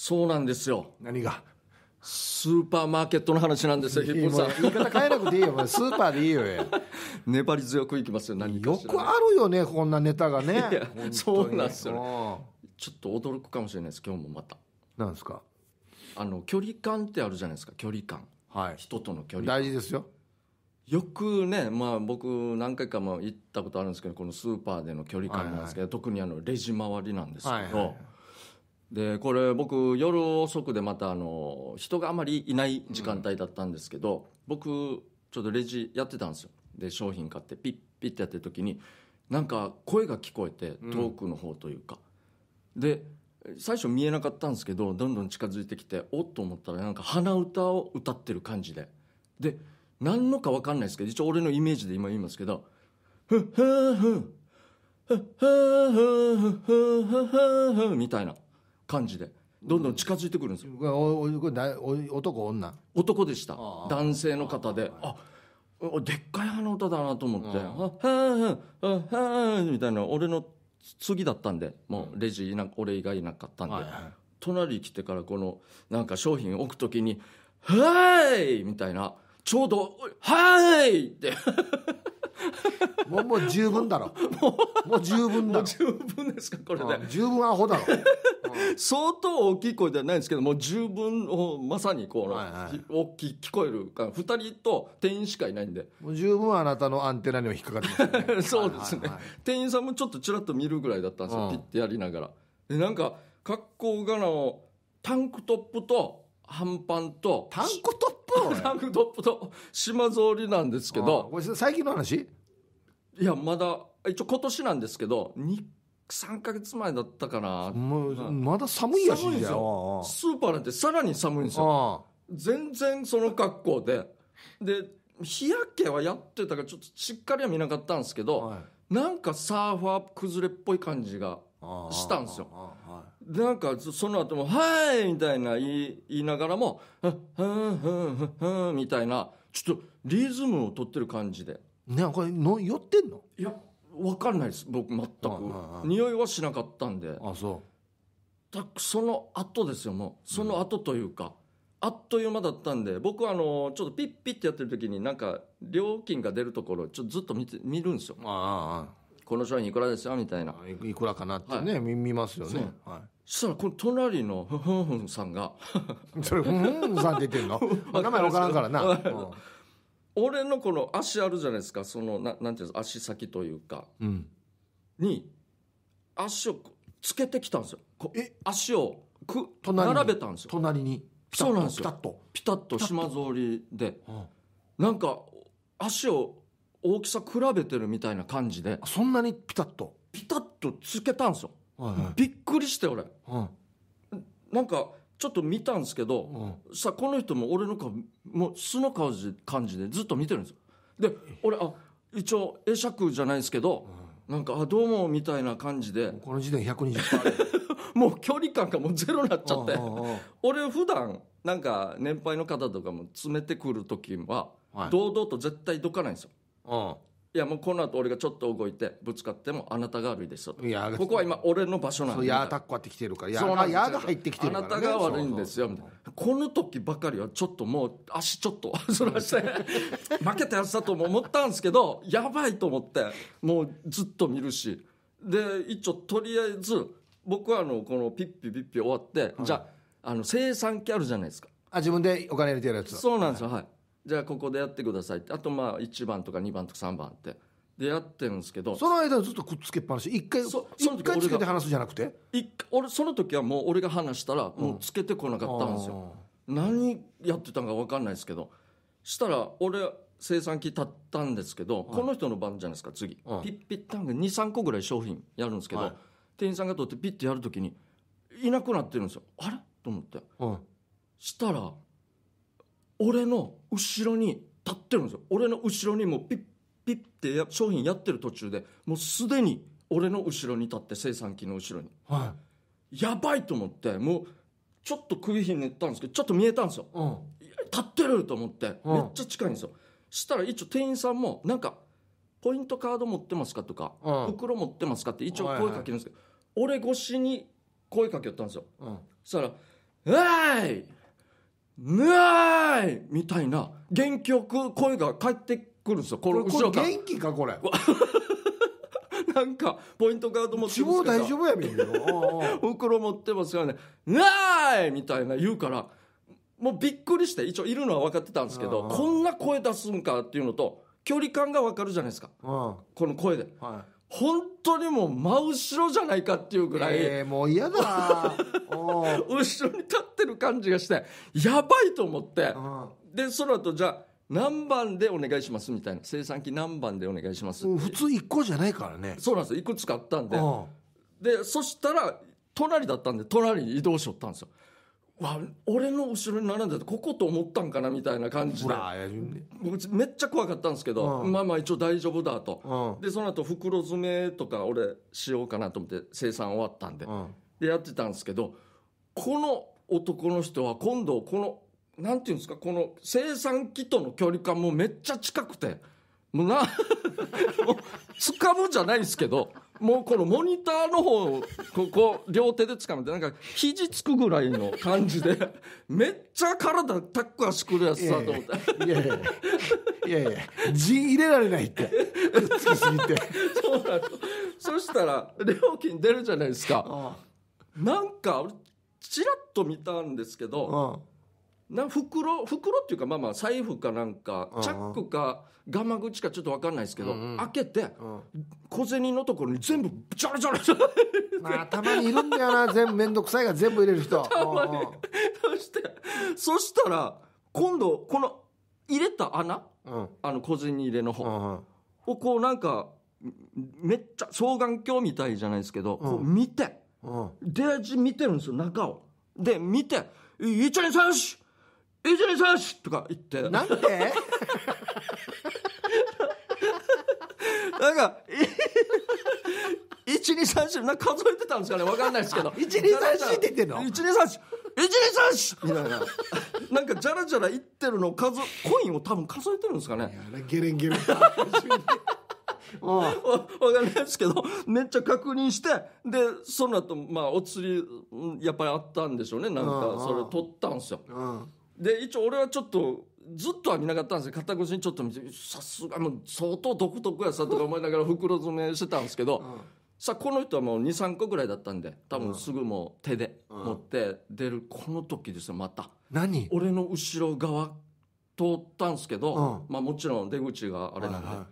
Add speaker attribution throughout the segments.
Speaker 1: そうなんですよ何がスーパーマーケットの話なんですよ、ヒップさん。言い方変えなくていいよ、スーパーでいいよ。粘り強くいきますよ、何よくあるよね、こんな
Speaker 2: ネタがね。そうなんです
Speaker 1: よ、ちょっと驚くかもしれないです、今日もまた。なんですかあの、距離感ってあるじゃないですか、距離感。はい。人との距離大事ですよ。よくね、まあ、僕何回かも行ったことあるんですけどこのスーパーでの距離感なんですけど、はいはい、特にあのレジ回りなんですけど、はいはいでこれ僕夜遅くでまたあの人があまりいない時間帯だったんですけど、うん、僕ちょっとレジやってたんですよで商品買ってピッピッてやってる時になんか声が聞こえて遠くの方というか、うん、で最初見えなかったんですけどどんどん近づいてきておっと思ったらなんか鼻歌を歌ってる感じでで何のか分かんないですけど一応俺のイメージで今言いますけど「ふっふーふーふっふーふーふーふーふー」みたいな。感じでどんどん近づいてくるんですよ、うん、男女男でした男性の方であでっかいの歌だなと思って「あはーはーみたいな俺の次だったんでもうレジいな俺以外いなかったんで、隣来てからこのなんか商品置く時に「はい!」みたいなちょうど「はい!」っても うもう十分だろもう十分だろ十分ですかこれで、十分アホだろ、相当大きい声ではないんですけどもう十分まさにこう、はいはい、大きい聞こえるから2人と店員しかいないんでもう十分あなたのアンテナには引っかかってます、ね、そうですね、はいはいはい、店員さんもちょっとちらっと見るぐらいだったんですよ、うん、ピッてやりながらでなんか格好がのタンクトップと半パンとタンクトップ ップングトップと島ぞりなんですけどこれ最近の話いやまだ一応今年なんですけど3か月前だったかな、ま
Speaker 2: だ寒いやしいスー
Speaker 1: パーなんてさらに寒いんですよ全然その格好でで日焼けはやってたからちょっとしっかりは見なかったんですけど、はい、なんかサーファー崩れっぽい感じがしたんですよなんかその後も「はい」みたいな言いながらも「ふんふんふんふん」みたいなちょっとリズムを取ってる感じでねこれの寄ってんのいや分かんないです僕全く匂いはしなかったんであそうたその後ですよもうその後というか、うん、あっという間だったんで僕はあのちょっとピッピッてやってる時になんか料金が出るところちょっとずっと見て見るんですよああこの商品いくらですよみたいないくらかなってね、はい、見ますよね、はいそしたらこの隣のふふんふんさんが それふんふんさんって言ってんの 名前分からんからな、俺のこの足あるじゃないですかそのななんていうんです足先というか、うん、に足をつけてきたんですよえ足をく並べたんですよ隣にそうなんですよピタッとピタッと島ぞりで、なんか足を大きさ比べてるみたいな感じでそんなにピタッとピタッとつけたんですよびっくりして俺、なんかちょっと見たんですけど、さこの人も俺の顔もう素の感じ感じでずっと見てるんですよで俺あ一応会釈じゃないですけど、なんか「あどうも」みたいな感じでこの時点120% もう距離感がもうゼロになっちゃって俺普段なんか年配の方とかも詰めてくる時は堂々と絶対どかないんですよ、いやもうこの後俺がちょっと動いてぶつかってもあなたが悪いですよといやここは今俺の場所なんでヤータッコってきてるからヤーが入ってきてるから、ね、あなたが悪いんですよみたいなこの時ばかりはちょっともう足ちょっと そらして負けたやつだと思ったんですけどやばいと思ってもうずっと見るしで一応とりあえず僕はあのこのピッピピッピ終わって、はい、じゃああの生産機あるじゃないですかあ自分でお金入れてるやつそうなんですよはい、はいじゃあここでやってくださいってあとまあ1番とか2番とか3番ってでやってるんですけどそ
Speaker 2: の間ずっとくっつけっぱな
Speaker 1: し一回そその時一回つけて話すじゃなくて一俺その時はもう俺が話したらもうつけてこなかったんですよ、何やってたんか分かんないですけどしたら俺生産機立ったんですけど、この人の番じゃないですか次、ピッピッタンが23個ぐらい商品やるんですけど、店員さんが取ってピッてやるときにいなくなってるんですよあれと思って、したら俺の後ろに立ってるんですよ俺の後ろにもうピッピッて商品やってる途中でもうすでに俺の後ろに立って生産機の後ろに、はい、やばいと思ってもうちょっと首ひねったんですけどちょっと見えたんですよ、うん、立ってると思って、うん、めっちゃ近いんですよしたら一応店員さんもなんか「ポイントカード持ってますか?」とか、うん、袋持ってますか?」って一応声かけるんですけど、はいはい、俺越しに声かけよったんですよ、そしたら「えい!」ねえみたいな元気よく声が返ってくるんですよこれこれ元気かこれ なんかポイントカード持ってます大丈夫やみんな 袋持ってますからね「ーいみたいな言うからもうびっくりして一応いるのは分かってたんですけどこんな声出すんかっていうのと距離感が分かるじゃないですかこの声で、はい本当にもう真後ろじゃないかっていうぐらい、えー、もう嫌だ 後ろに立ってる感じがしてやばいと思って、うん、でその後じゃあ何番でお願いしますみたいな生産機何番でお願いします普通1個じゃないからねそうなんですいくつかあったんで、うん、でそしたら隣だったんで隣に移動しよったんですよわ俺の後ろに並んでてここと思ったんかなみたいな感じで僕めっちゃ怖かったんですけど、うん、まあまあ一応大丈夫だと、うん、でその後袋詰めとか俺しようかなと思って生産終わったんでうん、でやってたんですけどこの男の人は今度このなんていうんですかこの生産機との距離感もめっちゃ近くてもうな つかむじゃないですけど。もうこのモニターの方ここ両手で掴めてなんか肘つくぐらいの感じで めっちゃ体タック足くるやつさと思っていやいやいやいや字入れられないってくっつきすぎてそうなのそしたら料金出るじゃないですかなんかちらっと見たんですけどな袋袋っていうかまあまあ財布かなんかチャックかガマ口かちょっと分かんないですけど、うんうん、開けて、小銭のところに全部
Speaker 2: ジャラジャラジャラまあたまにいるんだよな全部面倒くさいが全部入れる人 た
Speaker 1: まにそしてそしたら今度この入れた穴、うん、あの小銭入れの方をこうなんかめっちゃ双眼鏡みたいじゃないですけど、こう見て、出味見てるんですよ中をで見て「1 2 3よし!」「いいじさし」とか言ってなんで なんか1234なんか数えてたんですかね分かんないですけど1234って言ってんの ?1234 1234みたいななんかじゃらじゃら言ってるの数コインを多分数えてるんですかねゲレンゲレン わかんないですけどめっちゃ確認してでその後まあお釣りやっぱりあったんでしょうねなんかそれ取ったんですよ。うんで一応俺はちょっとずっとは見なかったんですよ片越にちょっと見てさすがもう相当独特やさとか思いながら袋詰めしてたんですけど、うん、さあこの人はもう23個ぐらいだったんで多分すぐもう手で持って出る、この時ですよまた何俺の後ろ側通ったんですけど、うん、まあもちろん出口があれなんで、はいはい、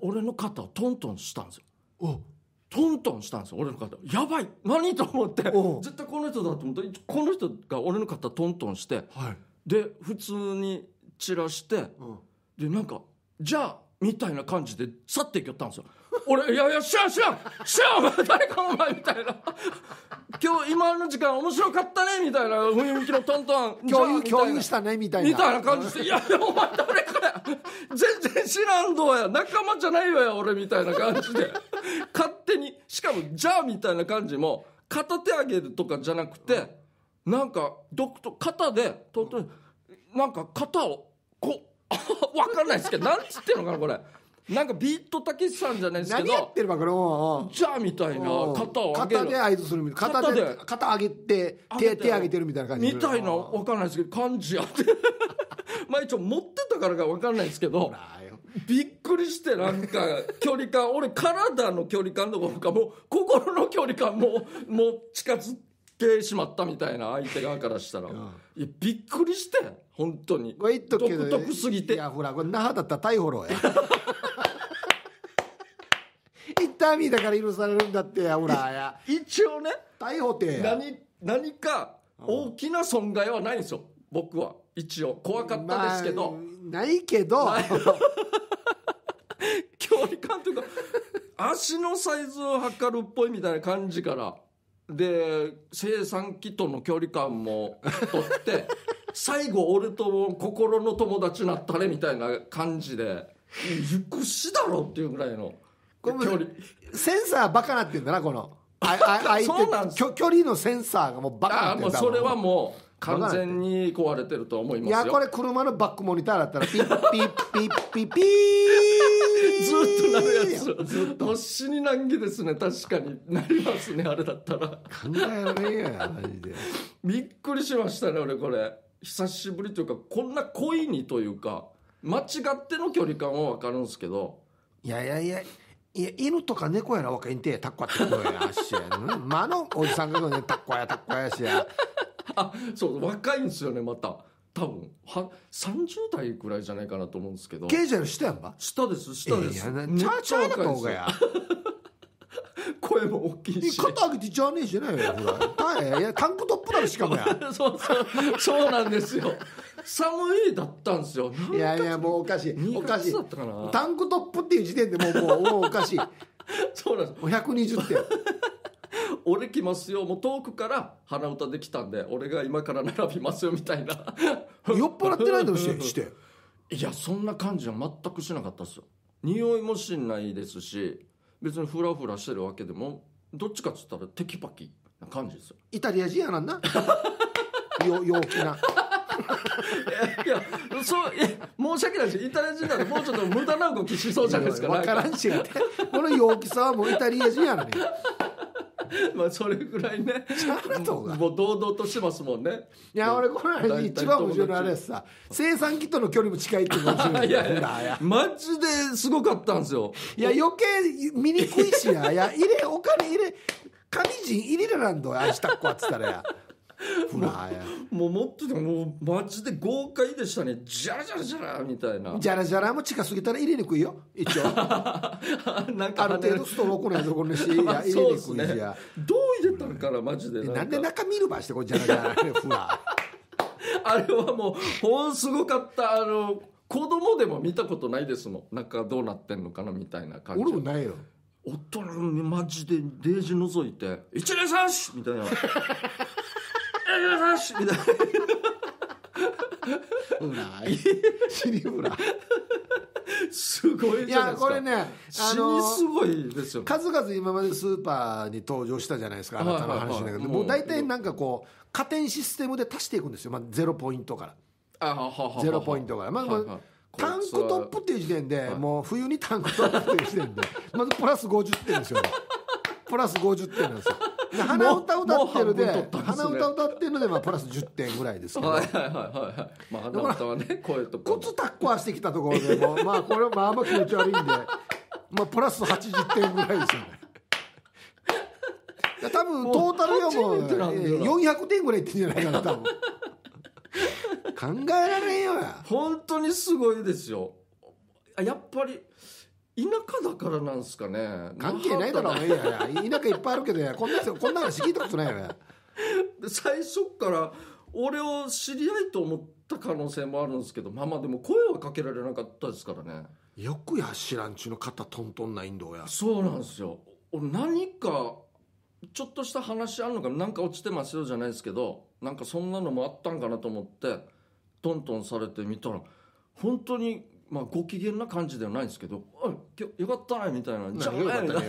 Speaker 1: 俺の肩をトントンしたんですよトントンしたんですよ俺の肩やばい何と思って絶対この人だと思ってこの人が俺の肩トントンして、はい、で普通に散らして、でなんかじゃあみたいな感じで去っていきよったんですよ俺いやいやしゃあしゃあしゃあお前 誰かお前みたいな今日今の時間面白かったねみたいな雰囲気のトントン共有共有したねみたいなみたいな感じして「いやお前誰かや全然知らんどうや仲間じゃないわよ俺」みたいな感じで勝手にしかも「じゃあ」みたいな感じも片手上げるとかじゃなくて、なんか独特肩でトントンなんか肩をこう分 かんないですけど何つってんのかなこれ。なんかビートたけしさんじゃないですけ何やどっ
Speaker 2: てるばこれも
Speaker 1: じゃあみたいな肩を上げ肩で合図するみたいな肩で肩で肩上げて手げて手上げてるみたいな感じみたいなわかんないですけど感じやって まあ一応持ってたからかわかんないですけどびっくりしてなんか距離感俺体の距離感どころかもう心の距離感ももう近づけしまったみたいな相手側からしたら、いやびっくりして本当にこれ言っとくけど独特すぎて。いやほらこれ
Speaker 2: 那覇だったら逮捕ろやタミーだから許
Speaker 1: されるんだってほらや一応ね逮捕て何何か大きな損害はないんですよ僕は一応怖かったですけど、まあ、ないけど 距離感というか足のサイズを測るっぽいみたいな感じからで生産機との距離感も取って 最後俺と心の友達になったれみたいな感じで「行くしだろ」っていうぐらいの。距離センサー
Speaker 2: バカなってんだなこの あいそう距離のセンサーがもうバカなってんだそれはも
Speaker 1: う完全に壊れてると思いますいやこれ
Speaker 2: 車のバックモニターだったらピッピ
Speaker 1: ッピッピッピー ずっとなるやつずっと死に難儀ですね確かになりますねあれだったら考えられんやマジで びっくりしましたね俺これ久しぶりというかこんな恋にというか間違っての距離感は分かるんですけど
Speaker 2: いやいやいやいや犬とか猫やなわけんて
Speaker 1: タッコやってこやしや、まあのおじさんがねタッコやタッコやしや あそう若いんですよねまた多分は三十代くらいじゃないかなと思うんですけどジ済ル下やんば下です下です、いやがや声も大きいし肩上げてじゃねえじゃないよほらいやタンクトップだしかもや そうそうそうなんですよ寒いだったんですよ
Speaker 2: いやいやもうおかし
Speaker 1: いおかしいタ
Speaker 2: ンクトップっていう時点でも
Speaker 1: うもうもうおかしい そうなんです120点 俺来ますよもう遠くから鼻歌できたんで俺が今から並びますよみたいな 酔っ払ってないのしてしていやそんな感じは全くしなかったですよ匂いもしないですし別にフラフラしてるわけでもどっちかっつったらテキパキな感じですよイタリア人やなんな陽気ないやそう申し訳ないし、イタリア人なんもうちょっと無駄な動きしそうじゃないですか分からんしこの陽気さはもうイタリア人やのに。まあそれぐらいねもう堂々としてますもんねいや俺この話一番面白いのあれさ生産機との距離も近いって面白い マジですごかったんですよいや余計醜いしやいや入れお金入れ上人入れらんどあしたっこはっつったらやフラーやもう持っててもうマジで豪快でしたねジャラジャラジャラみたいなジャラジャラも近すぎたら入れにくいよ一応 なんかある程度ストロークのやつこのし、ま あ、入れにくいしゃ、ね、どう入れたんかなマジでなんで中見るばしてこれジャラジャラフラーあれはもうほんすごかったあの子供でも見たことないですもん中どうなってんのかなみたいな感じ俺もないよ大人にマジでデージ覗いて「一年三四!」みたいなしみたいな。うな
Speaker 2: い。死にうら。すごいじゃないですか。いやこれね、あのすごいですよ。数々今までスーパーに登場したじゃないですか。あなたの話だけど、もう大体なんかこう加点システムで足していくんですよ。まあゼロポイントか
Speaker 1: ら。ゼロポイントから。まあ、まあタンクト
Speaker 2: ップっていう時点で、もう冬にタンクトップっていう時点で、まずプラス50点ですよ、ね。プラス50点なんですよ。鼻歌歌ってるで、ね、鼻歌歌ってるのでまあプラス10
Speaker 1: 点ぐらいですけどはいはいはいはいまあ鼻歌はね声とコツタッ
Speaker 2: コはしてきたところでもまあこれはまああんま気持ち悪いんでまあプラス80点ぐらいですよね
Speaker 1: 多分トータルでも400点ぐらいいってんじゃないかな多分考えられんよや本当にすごいですよやっぱり田舎だからなんですかね関係ないだろおいや田舎いっぱいあるけどこんなこんな話聞いたことないよね 最初から俺を知り合いと思った可能性もあるんですけどまあまあでも声はかけられなかったですからねよくや知らんちの肩トントンないんうやそうなんですよ俺何かちょっとした話あんのかなんか落ちてますよじゃないですけどなんかそんなのもあったんかなと思ってトントンされてみたら本当にまあ、ご機嫌な感じではないんですけど「あ今日よかったね」みたいな「じゃあね」みた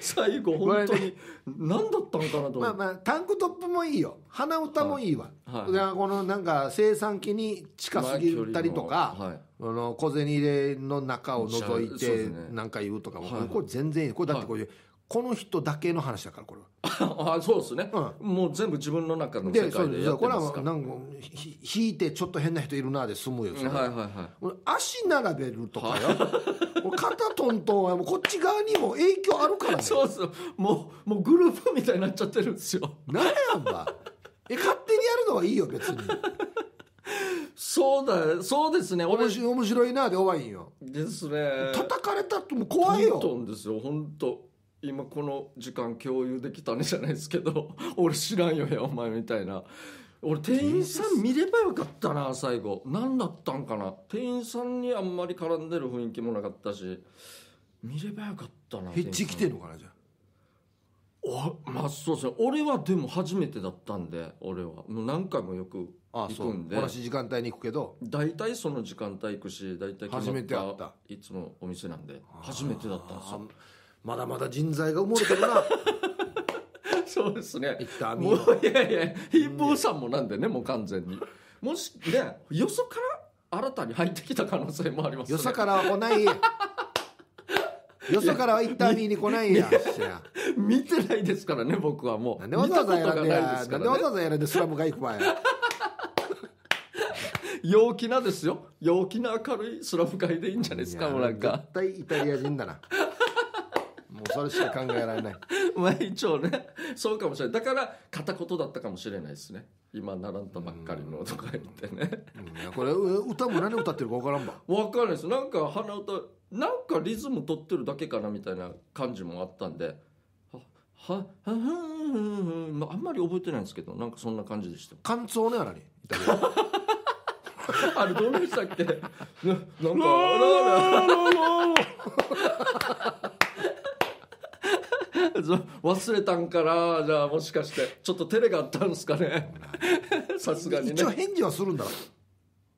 Speaker 1: 最後本当に何だったのかなとまあ
Speaker 2: まあタンクトップもいいよ鼻歌もいいわ、はいはい、このなんか生産期に近すぎたりとか、はい、あの小銭入れの中を覗いて何か言うとかも、これ全然いいこれだってこういう、この人だけの話だからこれ
Speaker 1: は あそうですね、うん、も
Speaker 2: う全部自分の
Speaker 1: 中の世界でやってますかこれはなんか
Speaker 2: 引いてちょっと変な人いるなで済むよ、はいはいはい、足並べるとかよ肩トントンはも
Speaker 1: うこっち側にも影響あるからね そうそうもうもうグループみたいになっちゃってるんですよ何 やんばえ勝手にやるのはいいよ別にそうだそうですね面白面白いなで弱いんよですね叩かれたってもう怖いよ本当ですよ本当今この時間共有できたねじゃないですけど 俺知らんよやお前みたいな俺店員さん見ればよかったな最後何だったんかな店員さんにあんまり絡んでる雰囲気もなかったし見ればよかったなヘッジ来てんのかなじゃあおまあそうですね俺はでも初めてだったんで俺はもう何回もよく行くんで同じ時間帯に行くけど大体その時間帯行くし大体初めて会ったいつもお店なんで初めてだったんですよまだまだ人材が埋もれてるな そうですね一旦もういやいや貧乏さんもなんでね、もう完全にもしねよそから新たに入ってきた可能性もありますね よそからは来ないよそからは
Speaker 2: った見に来ないや
Speaker 1: 見てないですからね僕はもうなんでわざわざ選んでや、ね、なんでわざわざ選んでスラム街行くわよ。陽気なですよ陽気な明るいスラム街でいいんじゃないですかもうなんか絶対イタリア人だなもうそれしか考えられないまあ一応ねそうかもしれないだから片言だったかもしれないですね今並んだばっかりのとか言ってね、これ歌も何歌ってるか分からんば分かんないですなんか鼻歌なんかリズム取ってるだけかなみたいな感じもあったんでははははん、まあ、あんまり覚えてないんですけどなんかそんな感じでした感想ねあれ あれどうでしたっけななんか「忘れたんから、じゃあもしかして、ちょっと照れがあったんですかね。さすがにね。一応返事はするんだ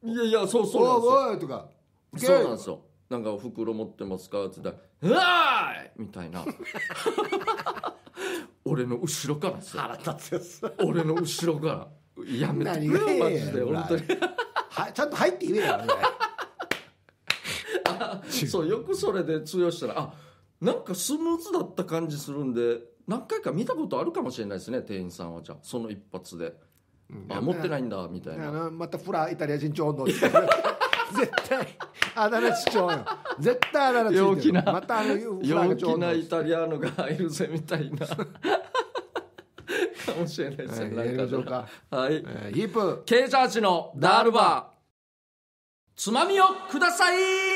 Speaker 1: いやいや、そうそうおいとか。そうなんですよ。なんか袋持ってますかって言ったら、うわーいみたいな。俺の後ろからさ腹立つやつ。俺の後ろから。やめてくれマジで、本当に。はちゃんと入って言えよ、そう、よくそれで通用したら、あなんかスムーズだった感じするんで何回か見たことあるかもしれないですね店員さんはじゃあその一発で、あ持ってないんだみたい
Speaker 2: なまたフライタリア人超ょ 絶対あだ名ちょう
Speaker 1: 絶対あだ名陽気なまたあの陽気なイタリアのがいるぜみたいなかもしれないですね、はい、やしょうかはい、えー、ヒープージャージのダールバーつまみをください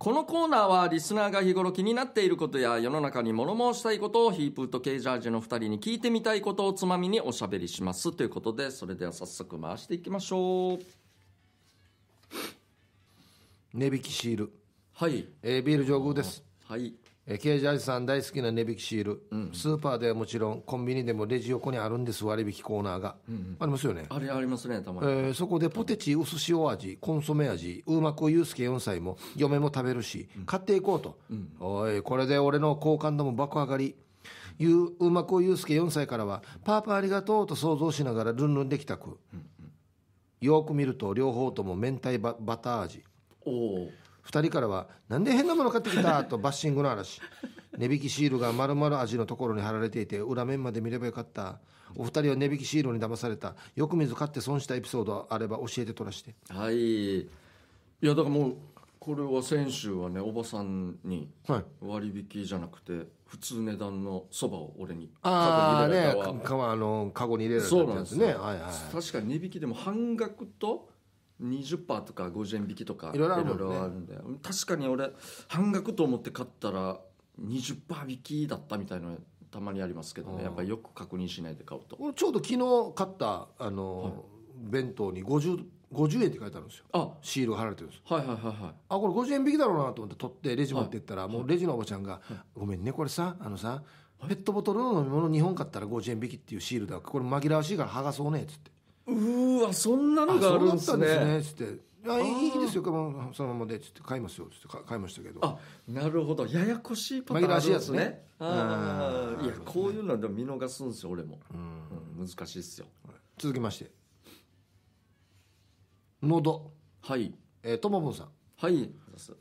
Speaker 1: このコーナーはリスナーが日頃気になっていることや世の中に物申したいことをヒープーとケイジャージの2人に聞いてみたいことをつまみにおしゃべりしますということでそれでは早速回していきましょう値引きシールはい、えービ
Speaker 2: ール上宮ですはいえケージアジさん大好きな値引きシール、うんスーパーではもちろんコンビニでもレジ横にあるんです割引コーナーが、ありますよね
Speaker 1: あれありますねたまえに、ーそ
Speaker 2: こでポテチ薄塩味コンソメ味うまくユうすけ4歳も嫁も食べるし買っていこうと、おいこれで俺の好感度も爆上がりゆううまこゆうすけ4歳からは「パーパーありがとう」と想像しながらルンルンできたく、よく見ると両方とも明太ババター味おお2人からは「なんで変なもの買ってきた?」とバッシングの嵐 値引きシールが丸々味のところに貼られていて裏面まで見ればよかったお二人は値引きシールに騙されたよく水買って損したエピソードあれば教えて取らして
Speaker 1: はいいやだからもうこれは先週はねおばさんにはい割引じゃなくて普通値段のそばを俺にああねカゴに入れられたそうなんですねはいはい確かに値引きでも半額と20%とか50円引きとかいろいろある,、んで確かに俺半額と思って買ったら20%引きだったみたいなたまにありますけどね、やっぱりよく確認しないで買うとちょうど昨日買ったあの、はい、弁当に 50,
Speaker 2: 50円って書いてあるんですよあシールが貼られてるんですはいはいはいはいあこれ50円引きだろうなと思って取ってレジ持って行ったら、はい、もうレジのおばちゃんが「はい、ごめんねこれさあのさペットボトルの飲み物2本買ったら50円引きっていうシールだこれ紛らわしいから剥がそうね」っつって
Speaker 1: うわそんなのがあるんですねですねっつってあいいですよそのままで」っつって「買いますよ」っつって買いましたけどあなるほどややこしいパターンあるんですね、ね、ああいやこういうのでも見逃すんですよ俺も、うん、難しいっすよ続きまして
Speaker 2: 喉はいえー、ともぶんさんはい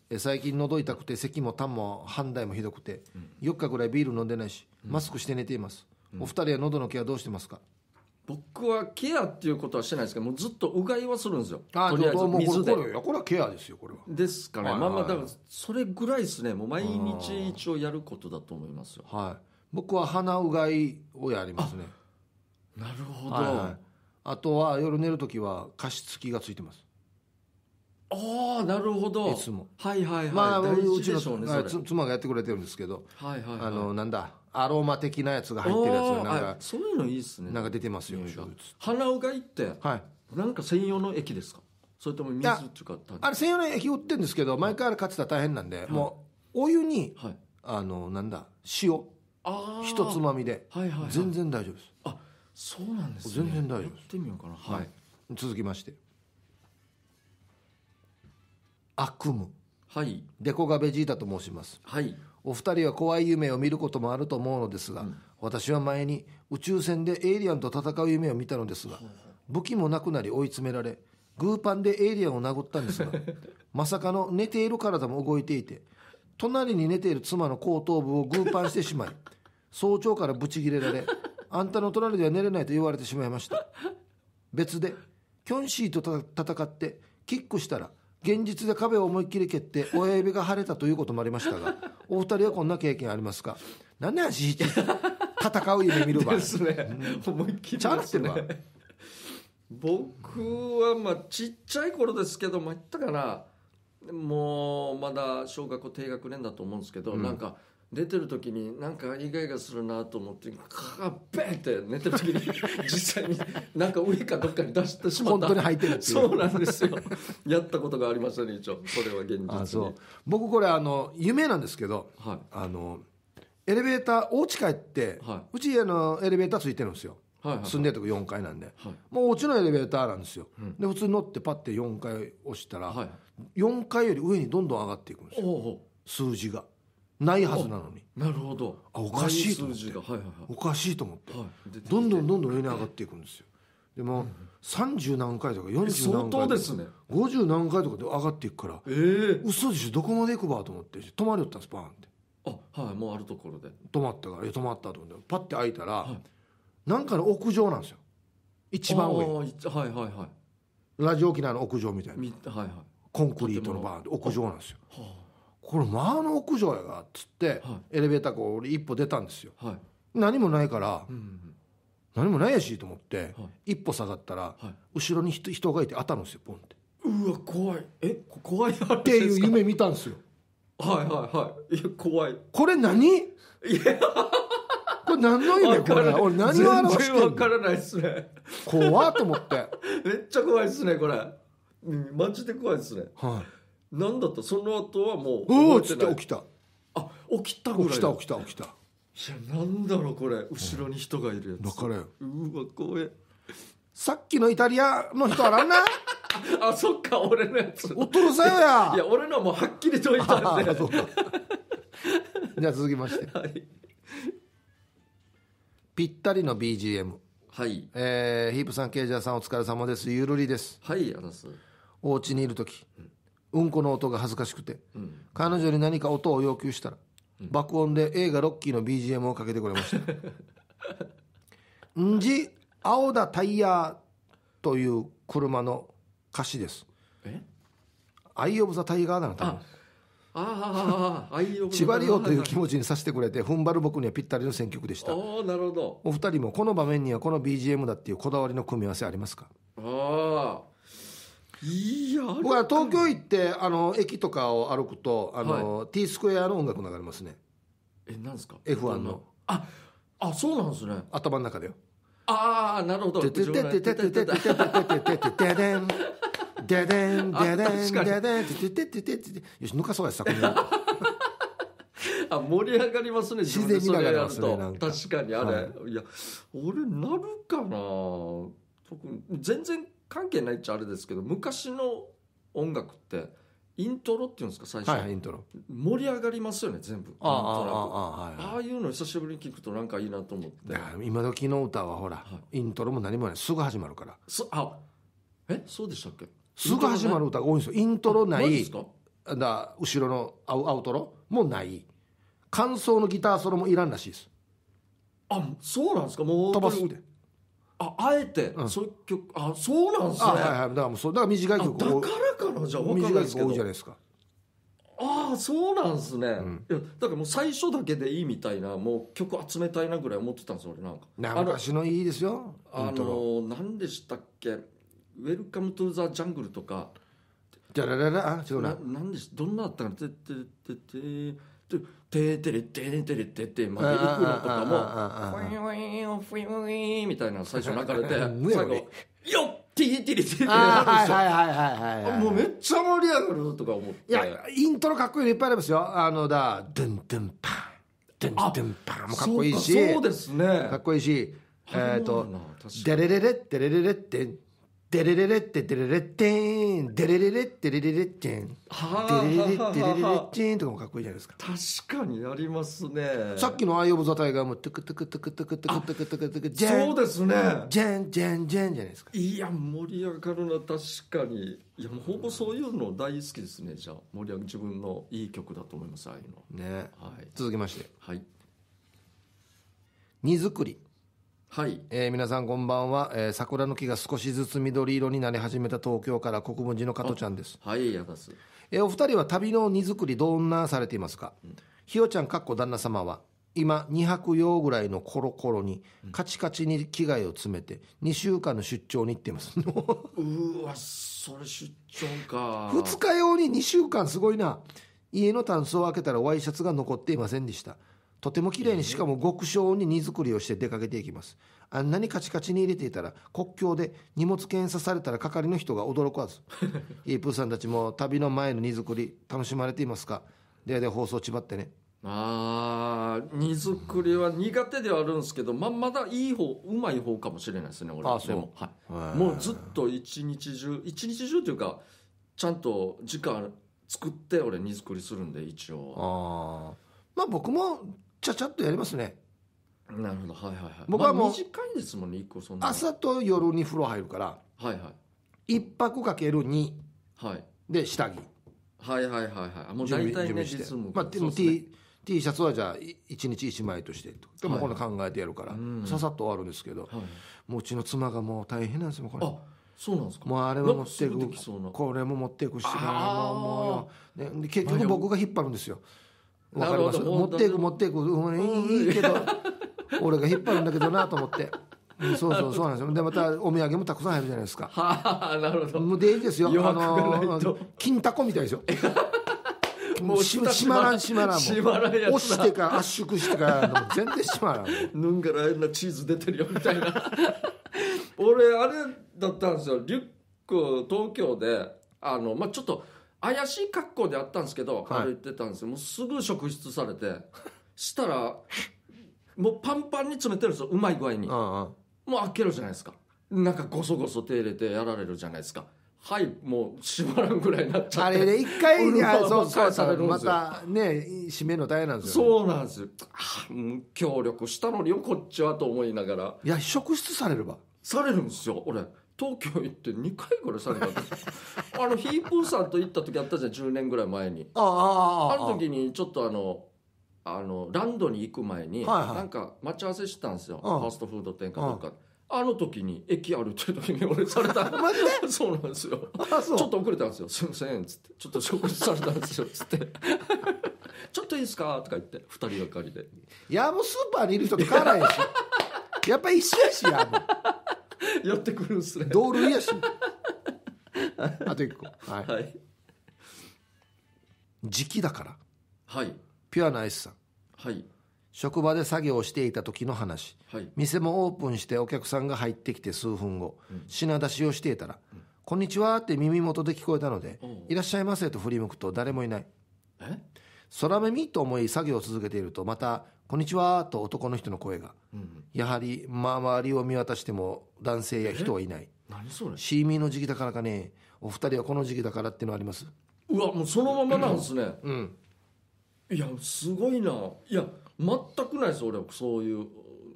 Speaker 2: え最近喉痛くて咳も痰も半台もひどくて、うん、4日ぐらいビール飲んでないしマスクして寝ています、うん、お二人は喉のケアどうしてますか、
Speaker 1: 僕はケアっていうことはしてないですけどもうずっとうがいはするんですよとりあえず水でこれこれはケアですよこれはですかね、はいはい、まあまあだからそれぐらいですねもう毎日一応やることだと思いますよはい僕は鼻うがいをやりますねなるほど、はいは
Speaker 2: い、あとは夜寝る時は加湿器がついてます
Speaker 1: ああなるほどいつもはいはいはいまあうちの、
Speaker 2: 妻がやってくれてるんですけどはいはい、はい、あのなんだアロマ的なやつが入ってるやつがなんかそういうのいいですねなんか出てますよ
Speaker 1: 花うがいってはいなんか専用の液
Speaker 2: ですかそれとも水っていうかあれ専用の液売ってるんですけど前からかつてら大変なんで、はい、も
Speaker 1: うお湯に、
Speaker 2: はい、あのなんだ塩ひとつまみで、はいはいはい、全然大丈夫ですあ
Speaker 1: そうなんです、ね、全然大丈夫ですってみようかなは
Speaker 2: い、続きまして悪夢はいデコがベジータと申しますはいお二人は怖い夢を見ることもあると思うのですが、うん、私は前に宇宙船でエイリアンと戦う夢を見たのですが武器もなくなり追い詰められグーパンでエイリアンを殴ったんですが まさかの寝ている体も動いていて隣に寝ている妻の後頭部をグーパンしてしまい早朝からブチギレられあんたの隣では寝れないと言われてしまいました別でキョンシーと戦ってキックしたら現実で壁を思いっきり蹴って親指が腫れたということもありましたが お二人はこんな経験ありますか何で足引いて戦う夢見るわです
Speaker 1: ね、うん、思いっきり、ね、ちゃってるわ僕はまあちっちゃい頃ですけどまあ言ったからもうまだ小学校低学年だと思うんですけど、うん、なんか出てる時になんかイガイガするなと思ってカッベって寝てる時に 実際になんか上かどっかに出してしまった本当に入ってるってそうなんですよやったことがありましたね一応それは現実に僕これあの夢
Speaker 2: なんですけど、はい、あのエレベーターお家帰って、はい、うちあのエレベーターついてるんですよ、はいはいはい、住んでるとこ4階なんで、はい、もうお家のエレベーターなんですよ、うん、で普通乗ってパッて4階押したら、はい、4階より上にどんどん上がっていくんですよ数字が。ないはずなのに
Speaker 1: なるほど
Speaker 2: あおかしいと思って、はいはいはい、おかしいと思ってはい、どんどんどんどん上に上がっていくんですよでも、うん、30何回とか40何回相当ですね50何回とかで上がっていくからええー、嘘でしょどこまで行くばと思って止まりよったんですパンってあはいもうあるところで止まったから「止まった」と思ってパッて開いたら、はい、なんかの屋上なんですよ一番上はいは
Speaker 1: いは
Speaker 2: いラジオ沖縄の屋上みたいな、はいはい、コンクリートのバーンで屋上なんですよ、はあこれ間の屋上やが」っつって、はい、エレベーターこう一歩出たんですよ、はい、何もないから、うんうん、何もないやしと思って、はい、一歩下がったら、後ろに人人がいて当たるんですよポンって
Speaker 1: うわ怖い
Speaker 2: え怖いっていう夢見たんですよはいはい
Speaker 1: はいいや怖いこれ何いやこれ何の意味これ俺何を表してんのからないっすね怖っと思って めっちゃ怖いっすねこれマジで怖いっすねはいなんだったその後はもうおおっつって起きたあ
Speaker 2: 起きたぐらい起きた起
Speaker 1: きた起きたいやなんだろうこれ後ろに人がいるやつだからうわ怖え
Speaker 2: さっきのイタリアの人あらんな
Speaker 1: あそっか俺のやつおとるさよやいや俺のもうはっきりといたんで
Speaker 2: じゃあ続きまして、はい、ぴったりの BGM はいえー、ヒープさんケイジャーさんお疲れ様ですゆるりですはいあナすお家にいる時、うんうんこの音が恥ずかしくて、うん、彼女に何か音を要求したら、うん、爆音で映画「ロッキー」の BGM をかけてくれました「んじ青田タイヤ」という車の歌詞ですえアイ・オブ・ザ・タイガーだな多分
Speaker 1: ああ縛りようという気持
Speaker 2: ちにさせてくれて踏ん張る僕にはぴったりの選曲でした
Speaker 1: おなるほど
Speaker 2: お二人もこの場面にはこの BGM だっていうこだわりの組み合わせありますか
Speaker 1: ああ
Speaker 2: いや僕は東京行ってあの駅とかを歩くとあの、はい、T スクエアの音楽流れますねえなんですか F1 のああそうなんですね頭の中でよ
Speaker 1: ああなるほどてててててててててて
Speaker 2: ててんででんででんででんててててててよし抜かそうやさこれ
Speaker 1: あ盛り上がりますね自然に上がりますね確かにあれ、い、や俺なるかな特に全然関係ないっちゃあれですけど昔の音楽ってイントロっていうんですか最初、はい、イントロ盛り上がりますよね全部ああい、うの久しぶりに聞くとなんかいいなと思って今
Speaker 2: 時の歌はほら、はい、イントロも何もないすぐ始まるからそあえそうでしたっけすぐ始まる歌が多いんですよイントロないですかだ後ろのアウトロもない感想のギターソロもいらんらしいですあそうなんですかもう飛ばすってああえて、うん、そういう曲あそうなんすね、はいはい、だからそうだから
Speaker 1: 短い曲だからかなじゃあ短い曲ないですどああそうなんすね、うん、いやだからもう最初だけでいいみたいなもう曲集めたいなぐらい思ってたんです俺なんか昔のいいですよあの何でしたっけ「ウェルカム・トゥ・ザ・ジャングル」とか「じゃららら」あ違うななんでしどんなあったかな「てててて」てテテレテテレテテまで行くのとかも、フィンフィンフィンィンみたいなの最初かれて、最後、よっティーティリティリってもうめっちゃ盛り上がるとか思っていや
Speaker 2: イントロかっこいいのいっぱいありますよあのだドゥンドゥンパンドゥンドゥンパンもかっこいいしそうですねかっこいいしえっとデレレレデレレレってデレレレってデレレってんデレレレってデレレってーんデレレレってデレレっ
Speaker 1: てーんとかもかっこいいじゃないですか確かになりますねさっ
Speaker 2: きの「アイ・オブ・ザ・タイガー」もトゥクトゥクトゥクトゥクトゥクトゥクトゥクトゥクジャンそうですねジャンジャンジャンじゃないです
Speaker 1: かいや盛り上がるな確かにいやもうほぼそういうの大好きですねじゃあ盛り上がる自分のいい曲だと思いますああいうのね、はい、続きましてはい荷造り
Speaker 2: はい、えー、皆さんこんばんは、えー、桜の木が少しずつ緑色になり始めた東京から国分寺の加トちゃんですはいやかす、えー、お二人は旅の荷造りどんなされていますか、うん、ひよちゃんかっこ旦那様は今2泊用ぐらいのコロコロにカチカチに着替えを詰めて2週間の出張に行ってます
Speaker 1: うわそれ出張か2
Speaker 2: 日用に2週間すごいな家のタンスを開けたらワイシャツが残っていませんでしたとても綺麗にしかも極小に荷造りをして出かけていきますあんなにカチカチに入れていたら国境で荷物検査されたら係の人が驚かずイ ープーさんたちも旅の前の荷造り楽しまれていますかでやで放送ちま
Speaker 1: ってねあ荷造りは苦手ではあるんですけど、まあ、まだいい方うまい方かもしれないですね俺あそうも、はい、もうずっと一日中一日中というかちゃんと時間作って俺荷造りするんで一応ああ
Speaker 2: まあ僕も
Speaker 1: ちゃちゃっとやりますねなるほどはいはいはい僕はもう、まあ、短いですもんね1個そんな
Speaker 2: 朝と夜に風呂入るからはいはい1泊かける2、はい、で下着
Speaker 1: はいはいはいはいもう大体ね実務まあでも T,
Speaker 2: T シャツはじゃあ1日1枚としてとでもこんな考えてやるから、はい、ささっと終わるんですけど、はい、もううちの妻がもう大変なんですよこれあそうなんですかもうあれも持っていくこれも持っていくしもうもう、ね、結局僕が引っ張るんですよ
Speaker 1: わかります持っていく
Speaker 2: 持っていく、うん、いいけど 俺が引っ張るんだけどなと思って。そうそうそうなんですよでまたお土産もたくさん入るじゃないですか はあなるほどでいいですよあの金たこみたいですよ
Speaker 1: もうしまらんしまらんしまらん押してか圧縮してか全然しまらんぬんから変なチーズ出てるよみたいな俺あれだったんですよリュック東京であのまあちょっと怪しい格好であったんですけど、はい歩いてたんですよもうすぐ職質されて したらもうパンパンに詰めてるんですようまい具合にあもう開けるじゃないですかなんかごそごそ手入れてやられるじゃないですかはいもう縛らんぐらいになっちゃってれで一回に あそうそうそうまたね締めの大変なんですよ、ね、そうなんですよう協力したのによこっちはと思いながらいや職質されればされるんですよ俺東京行って2回ぐらいされたんですあのヒープーさんと行った時あったじゃん10年ぐらい前にあ
Speaker 2: ああの時
Speaker 1: にちょっとあのあのランドに行く前に、はいはい、なんか待ち合わせしてたんですよ、ファーストフード店かどっかあの時に駅あるって時に俺されたマジでそうなんですよちょっと遅れたんですよ「すいません」っつって「ちょっと食事されたんですよ」っつって「ちょっといいですか?」とか言って2人がかりでいやもうスーパーにいる人と変わらないでしょやっぱ
Speaker 2: 一緒やしやも
Speaker 1: う 寄ってくるんすね同類やし あと一個はい、はい時期だからはい
Speaker 2: ピュアなイスさんはい職場で作業をしていた時の話、はい店もオープンしてお客さんが入ってきて数分後、うん品出しをしていたら「こんにちは」って耳元で聞こえたので「いらっしゃいませ」と振り向くと誰もいないえ空耳と思い作業を続けているとまた「こんにちは」と男の人の声が、うん、やはり、周りを見渡しても男性や人はいない何それシーミーの時期だからかねお二人はこの時期だからっていうのあります
Speaker 1: うわもうそのままなんですね、うん、うん、いやすごいないや全くないです俺はそういう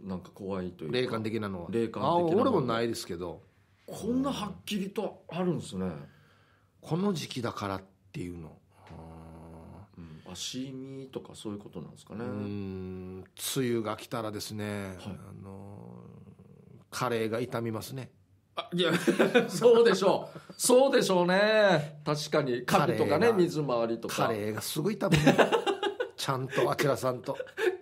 Speaker 1: なんか怖いという霊感的なのは霊感的なあ俺もないですけどこんなはっきりとあるんですね、この時期だからっていうの足身と
Speaker 2: かそういうことなんですかね梅雨が来たらですね、はい、あのカレーが痛みますね
Speaker 1: あいや そうでしょうそうでしょうね確かにカレーとかね水回りとかカレーがすごい痛む、ね、ちゃんとあきらさんと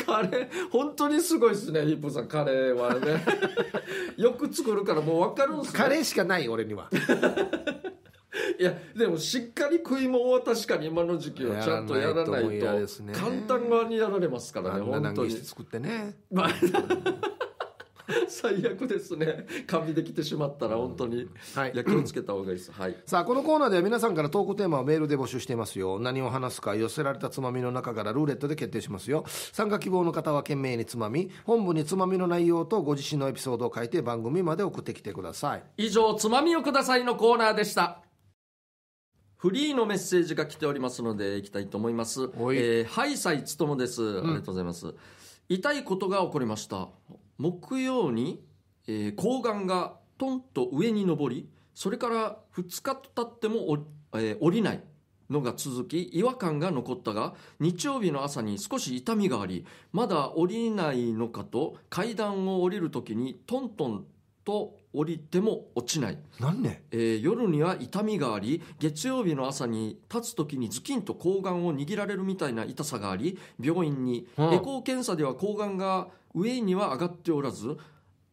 Speaker 1: カレー本当にすごいですねヒップさんカレーはね よく作るからもう分かるんす、ね、カレーしかない俺にはいやでもしっかり食い物は確かに今の時期はちゃんとやらないと簡単側にやられますからね本当に作ってね、まあ、最悪ですね完備できてしまったら本当に、はい、いや気をつけた方がいいです、はい、さあこ
Speaker 2: のコーナーでは皆さんからトークテーマをメールで募集していますよ何を話すか寄せられたつまみの中からルーレットで決定しますよ参加希望の方は懸命につまみ本部につまみの内容とご自身のエピソード
Speaker 1: を書いて番組まで送ってきてください以上「つまみをください」のコーナーでしたフリーのメッセージが来ておりますので、いきたいと思います。えー、ハイサイつともです、ありがとうございます。痛いことが起こりました。木曜に、えー、睾丸がトンと上に上り、それから2日経ってもお、えー、降りないのが続き、違和感が残ったが、日曜日の朝に少し痛みがあり、まだ降りないのかと、階段を降りるときにトントンと降りても落ちない何ねえー夜には痛みがあり月曜日の朝に立つ時にズキンと睾丸を握られるみたいな痛さがあり病院に、エコー検査では睾丸が上には上がっておらず、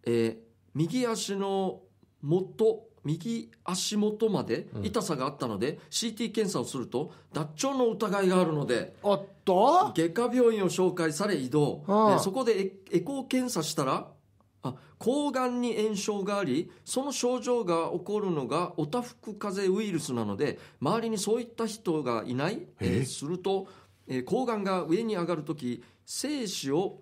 Speaker 1: えー右足の元右足元まで痛さがあったので、CT 検査をすると脱腸の疑いがあるのでっと外科病院を紹介され移動、ああそこでエエコー検査したら抗がんに炎症がありその症状が起こるのがおたふく風邪ウイルスなので周りにそういった人がいない、えー、すると、えー、抗がんが上に上がる時精子を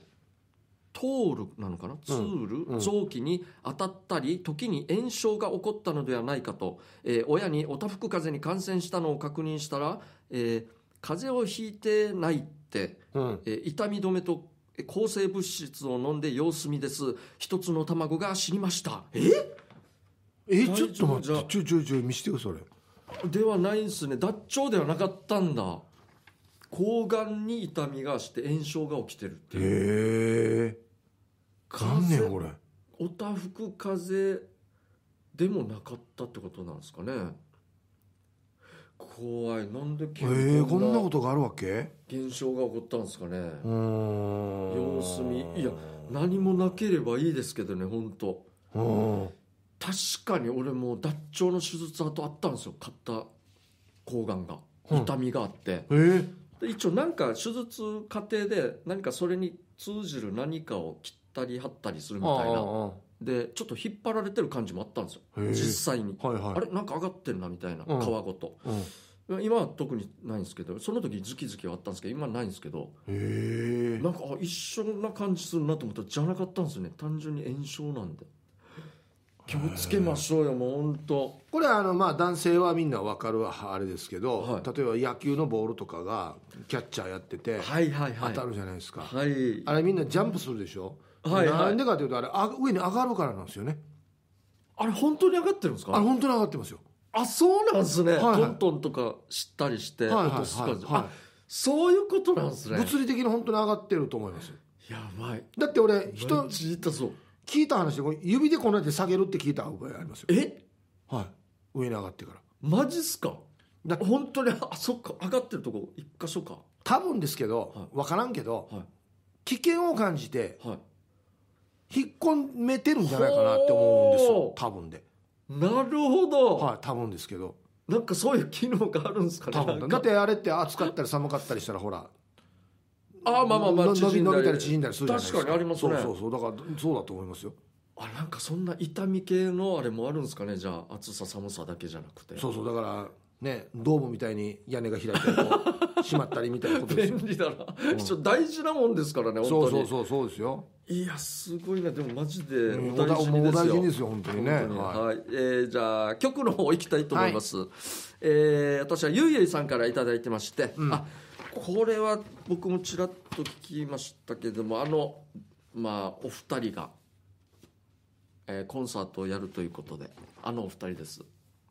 Speaker 1: 通るなのかな通る、うん、臓器に当たったり時に炎症が起こったのではないかと、えー、親におたふく風邪に感染したのを確認したら、えー、風邪をひいてないって、うん、えー、痛み止めと抗生物質を飲んで様子見です一つの卵が死にましたええちょっと待ってちょいちょいちょ見してよそれではないんですね脱腸ではなかったんだ睾丸に痛みがして炎症が起きてるってへ
Speaker 2: えかんねこれ
Speaker 1: おたふく風邪でもなかったってことなんですかね怖いなんでええこんなことがあるわけ現象が起こったんですかね様子見いや何もなければいいですけどね本当確かに俺も脱腸の手術後あったんですよ買った抗がんが、痛みがあって、えー、で一応なんか手術過程で何かそれに通じる何かを切ったり貼ったりするみたいなでちょっと引っ張られてる感じもあったんですよ実際に、はいはい、あれなんか上がってるなみたいな、うん、皮ごと、うん、今は特にないんですけどその時ズキズキはあったんですけど今ないんですけどへなんかあ一緒な感じするなと思ったらじゃなかったんですよね単純に炎症なんで気をつけましょうよもう本当これあのまあ男性はみんな
Speaker 2: 分かるあれですけど、はい、例えば野球のボールとかがキャッチャーやってて、はいはいはい、当たるじゃないですか、はい、あれみんなジャンプするでしょ、はいはいなんでかというとあれあ上に上がるからなんですよねあれ本当に上がってるんですかあれ本当に上がってますよあそうなんですね、はいはいトン
Speaker 1: トンとかしったりしてはい落とす感じ、はいはい
Speaker 2: そういうことなんですね物理的に本当に上がってると思いますやばいだって俺人聞いた聞いた話でこ指でこのなで下げるって聞いた覚えありますよえはい上に上がってからマジっすかだ本当にあそっか上がってるとこ一箇所か多分ですけど、はい分からんけど、はい危険を感じてはい引っ込めてるんじゃないかなって思うんですよ多分でなるほどはい多分ですけどなんかそういう機能があるんですかね多分だってあれって暑かったり寒かったりしたらほら
Speaker 1: ああまあまあまあ伸び伸びたり縮んだりするじゃないですか確かにありますねそうそうそうだからそうだと思いますよあなんかそんな痛み系のあれもあるんですかねじゃあ暑さ寒さだけじゃなくてそうそうだからねドームみたいに屋根が開いたりと閉 まったりみたいなことですよ便利だな、うん、大事なもんですからねそうそうそうそうですよいやすごいなでもマジでお大事にですよ,、大事ですよ本当にねはい、えー、じゃあ曲の方行きたいと思います、はい、えー、私はゆいゆいさんから頂いてまして、うん、あこれは僕もちらっと聞きましたけどもあのまあお二人が、えー、コンサートをやるということであのお二人です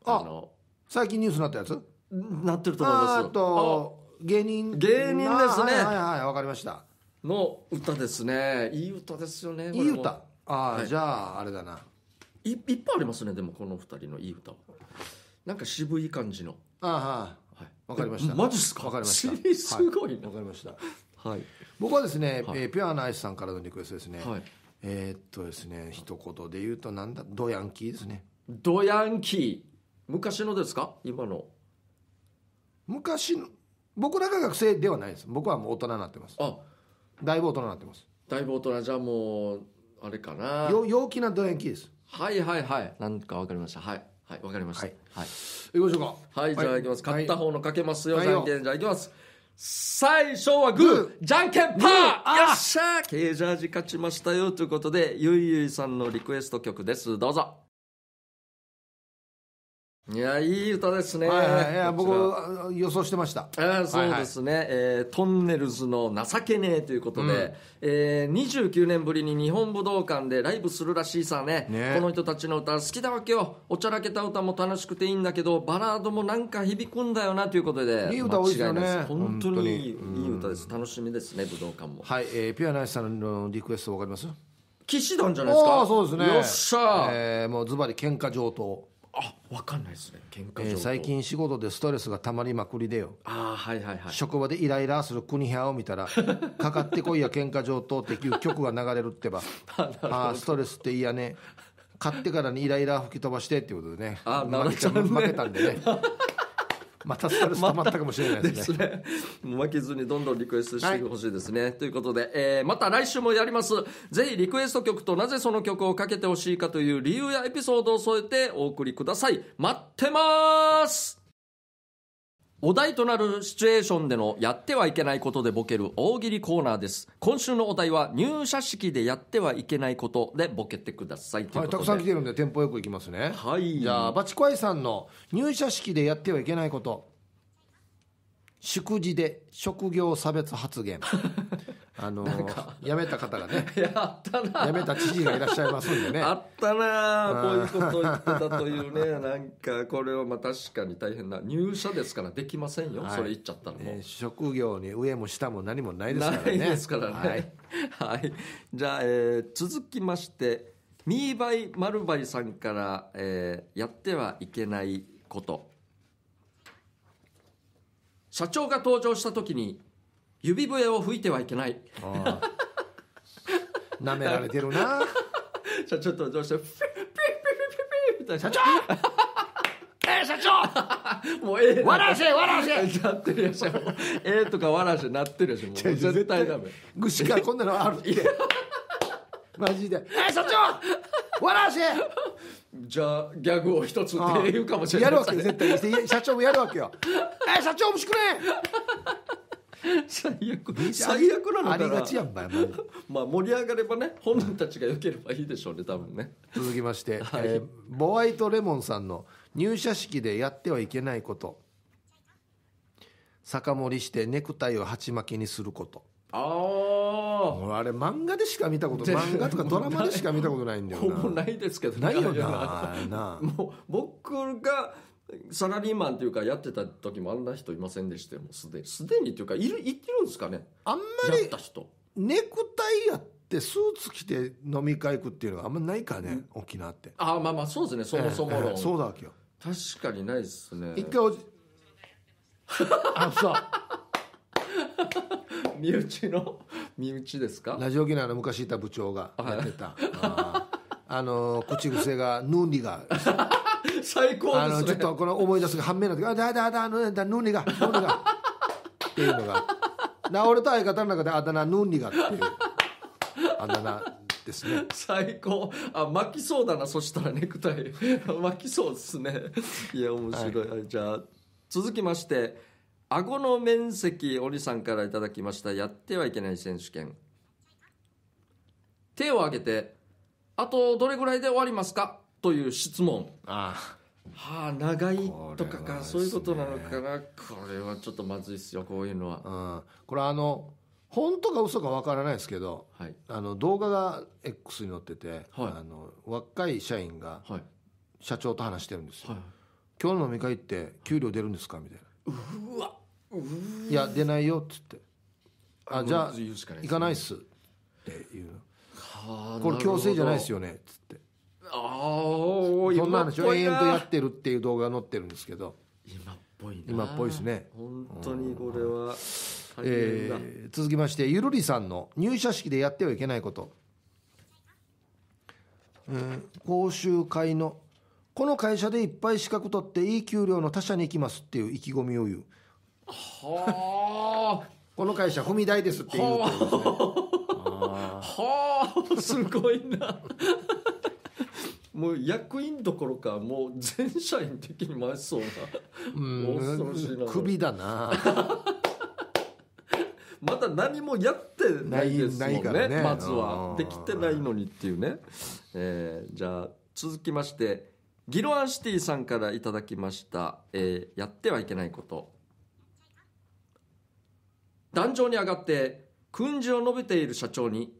Speaker 1: あの最近ニュースなったやつなってると思いますあと
Speaker 2: 芸人芸人ですねはいはい
Speaker 1: わ、はい、かりましたの歌ですねいい歌ですよねいい歌ああ、はい、じゃああれだないいっぱいありますねでもこの2人のいい歌はなんか渋い感じの
Speaker 2: ああ
Speaker 1: はいわ、はい、かりましたマジっすかわかりましたすごい
Speaker 2: わ、はい、かりましたはい僕はですね、はい、えー、ピュアナイスさんからのリクエストですね、はい、えー、っとですね一言で言うとなんだドヤンキーですねドヤンキー昔のですか今の昔の僕らが学生ではないです僕はもう大人になってますあ大ボートラになってます
Speaker 1: 大ボートラじゃあもうあれかな陽気なドヤンキーですはいはいはいなんかわかりましたはいはいわかりましたはい、はい、行きましょうかはいじゃあいきます、買った方のかけますよ、はい、じゃんけんじゃあいきます最初はグー、うん、じゃんけんパー、うよっしゃーケージャージ勝ちましたよということでゆいゆいさんのリクエスト曲ですどうぞいや、いい歌ですね。はいはい、いや僕、
Speaker 2: 予想してました。あそうで
Speaker 1: すね、はいはい、えー、トンネルズの情けねえということで、うん、えー、29年ぶりに日本武道館でライブするらしいさね。ねこの人たちの歌好きだわけよ。おちゃらけた歌も楽しくていいんだけど、バラードもなんか響くんだよなということで。いい歌多いですよね。本当にいいいい歌です。楽しみですね、武道館も。はい、えー、ピュアナイスさんのリクエストわかります騎士団じゃないですか。そうですね。よっしゃ
Speaker 2: ー。えー、もうズバリ喧嘩上等。
Speaker 1: あ分かんないですね喧嘩、えー、最近
Speaker 2: 仕事でストレスがたまりまくりでよあはいはいはい職場でイライラする国部屋を見たら「かかってこいや喧嘩上等」っていう曲が流れるってば ああストレスって嫌ね買ってからにイライラ吹き飛ばしてっていうことでね
Speaker 1: あなね、負けたんでね ま
Speaker 2: たストレス溜まったかもしれないですね。で
Speaker 1: すね。負けずにどんどんリクエストしてほしいですね。はい、ということで、えー、また来週もやります。ぜひリクエスト曲となぜその曲をかけてほしいかという理由やエピソードを添えてお送りください。待ってますお題となるシチュエーションでのやってはいけないことでボケる大喜利コーナーです今週のお題は入社式でやってはいけないことでボケてくださいいはい、たくさん来てるんでテンポよくいきますねはいじゃあバチコアイさんの入社式でやって
Speaker 2: はいけないこと祝辞で職業差別発言
Speaker 1: あの辞めた方がね やったな辞めた知事がいらっしゃいますんでね あったなこういうことを言ってたというねなんかこれはまあ確かに大変な入社ですからできませんよ、はい、それ言っちゃったのもえー、職業に上も下も何もないですからねないですからねはい、はい、じゃあ、えー、続きましてミーバイマルバイさんから、えー、やってはいけないこと社長が登場した時に指笛を吹いてはいけないなめられてるな 社長登場してピッピッピッピッピッみたいな社長えー、社長もうええわらしわらしなってるやしええとかわらしなってるやしもう絶対ダメぐしかこんなのあるマ
Speaker 2: ジでえ社長わらし
Speaker 1: じゃあギャグを一つって言うかもしれない、ね、やるわけ絶対社長もやるわけよ え社長もしくれ最悪最悪なのありがちやんばいまあ盛り上がればね本人たちがよければいいでしょうね多分ね
Speaker 2: 続きまして、はい、えー、ボワイトレモンさんの入社式でやってはいけないこと酒盛りしてネクタイを鉢巻きにすることあああれ漫画でしか見たこと漫画とかドラマでしか見たことないんだよなほぼ
Speaker 1: ないですけど、ないよなもう僕がサラリーマンというかやってた時もあんな人いませんでしたよでにすでにというかいる言ってるんですかねあんまりネクタイやってスーツ着て飲み会行くっていうのはあんまりないかね、うん、沖縄ってああまあまあそうですねそもそもえええ、そうだわけよ確かにないですね一回おじ あそう身内
Speaker 2: の身内ですかラジオ機内の昔いた部長がやってた、ああの口癖が「ヌーニが」最高です、ね、あのちょっとこの思い出すが判明の時「あだだだだだヌーニがヌーニが」っていうのが治れた相方の中であだ名ヌーニがっていう
Speaker 1: あだ名ですね最高あ巻きそうだなそしたらネクタイ巻きそうですねいや面白い、はい、じゃあ続きまして顎の面積おさんからいただきましたやってはいけない選手権手を挙げてあとどれぐらいで終わりますかという質問あはあ長いとかか、ね、そういうことなのかなこれはちょっとまずいっすよこういうのは、うん、これあの本
Speaker 2: 当か嘘かわからないですけど、はい、あの動画が X に載ってて、はい、あの若い社員が社長と話してるんですよ、はい、今日の飲み会って給料出るんですかみたいなうわいや出ないよっつってあじゃあ行かないっすっていうこれ強制じゃないっすよねっつって
Speaker 1: ああそんな話を延々とやっ
Speaker 2: てるっていう動画が載ってるんですけど今っぽい今っぽいですね
Speaker 1: 本当にこれは、えー、
Speaker 2: 続きましてゆるりさんの入社式でやってはいけないこと、うん、講習会のこの会社でいっぱい資格取っていい給料の他社に行きますっていう意気込みを言う
Speaker 1: はあ
Speaker 2: この会社踏み台ですって言う
Speaker 1: はあすごいなもう役員どころかもう全社員的に回しそうな恐ろしいな首だなまだ何もやってないですもんねねまずはできてないのにっていうね、えー、じゃあ続きましてギロアンシティさんからいただきました、えー、やってはいけないこと壇上に上がって訓示を述べている社長に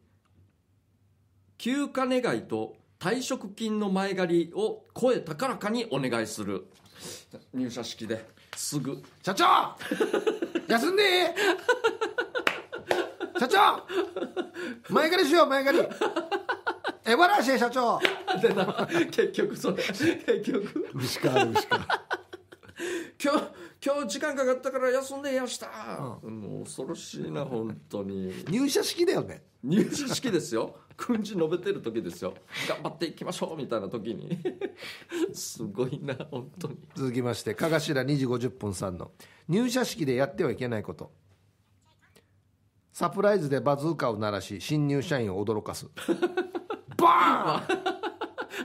Speaker 1: 休暇願いと退職金の前借りを声高らかにお願いする入社式ですぐ社長 休んで
Speaker 2: 社長前借りしよう前借りえばらしい社長
Speaker 1: 結局それ結局牛か牛か 今日今日時間かかったから休んでやした、うん、もう恐ろしいな本当に入社式だよね入社式ですよ訓示述べてる時ですよ頑張っていきましょうみたいな時にすごいな本当に
Speaker 2: 続きまして加賀頭2時50分さんの入社式でやってはいけないことサプライズでバズーカを鳴らし新入社員を驚かす バーン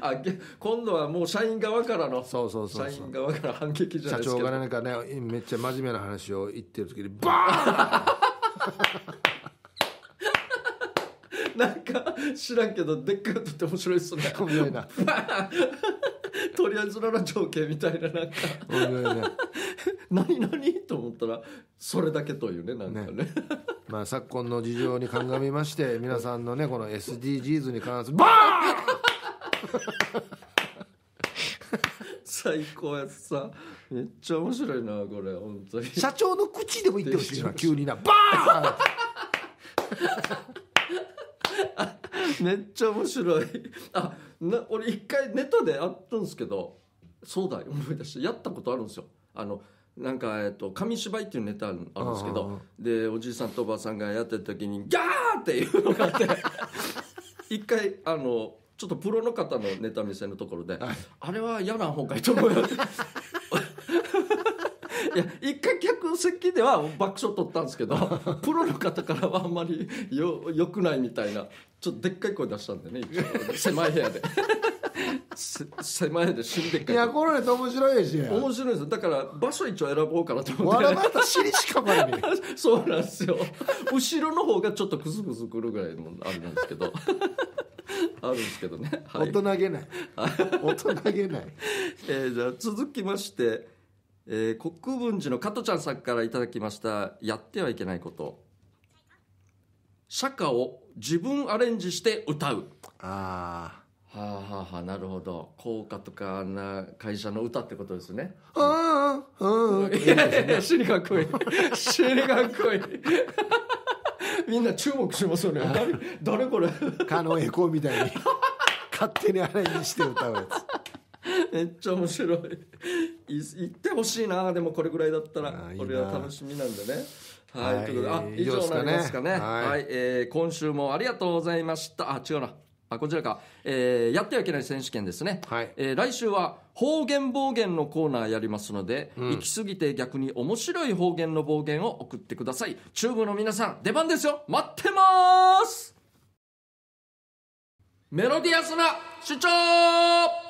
Speaker 2: あ今度はもう社員
Speaker 1: 側からのそうそうそう社員側から反撃じゃないですか社長が何
Speaker 2: かねめっちゃ真面目な話を言ってる時に バー
Speaker 1: ンなんか知らんけどでっかくって面白いっすねいな とりあえずの情景みたいななんかいね何何と思ったらそれだけというねなんかねねまあ、昨今の
Speaker 2: 事情に鑑みまして 皆さんのねこの SDGs に関するバーン
Speaker 1: 最高やつさめっちゃ面白いなこれ本当に社長の口でも言ってほしいな急になバーン めっちゃ面白いあな俺一回ネタで会ったんですけどそうだ思い出してやったことあるんですよあのなんか、えっと、紙芝居っていうネタあるんですけど、で、おじいさんとおばあさんがやってる時に、ギャーっていうのがあって、一回、あの、ちょっとプロの方のネタ見せのところで、あれは嫌な方がいいと思います。いや一回客席では爆笑取ったんですけど プロの方からはあんまりよよくないみたいなちょっとでっかい声出したんでね狭い部屋で 狭い部屋で死んでっかいいやこれ面白いし面白いですだから場所一応選ぼうかなと思ってわらまた尻しかまで そうなんですよ後ろの方がちょっとクズクズくるぐらいのあれなんですけどあるんですけどね、はい、大人げない大人げない、えじゃあ続きましてえー、国分寺の加トちゃんさんからいただきましたやってはいけないこと釈迦を自分アレンジして歌うああはあはあはあなるほど効果とかあんな会社の歌ってことですねああああいいやいや死にかっこいい死にかっこいいみんな注目しますよね誰誰これ狩野英孝みたいに勝手にアレンジして歌うやつ めっちゃ面白い行ってほしいなでもこれぐらいだったらこれは楽しみなんでねはい、はい、ということであ以上になりますかね、ね、はい、はい、えー、今週もありがとうございましたあ違うなあこちらか、えー、やってはいけない選手権ですね、はい、えー、来週は方言暴言のコーナーやりますので、うん、行き過ぎて逆に面白い方言の暴言を送ってくださいチューブの皆さん出番ですよ待ってますメロディアスな主張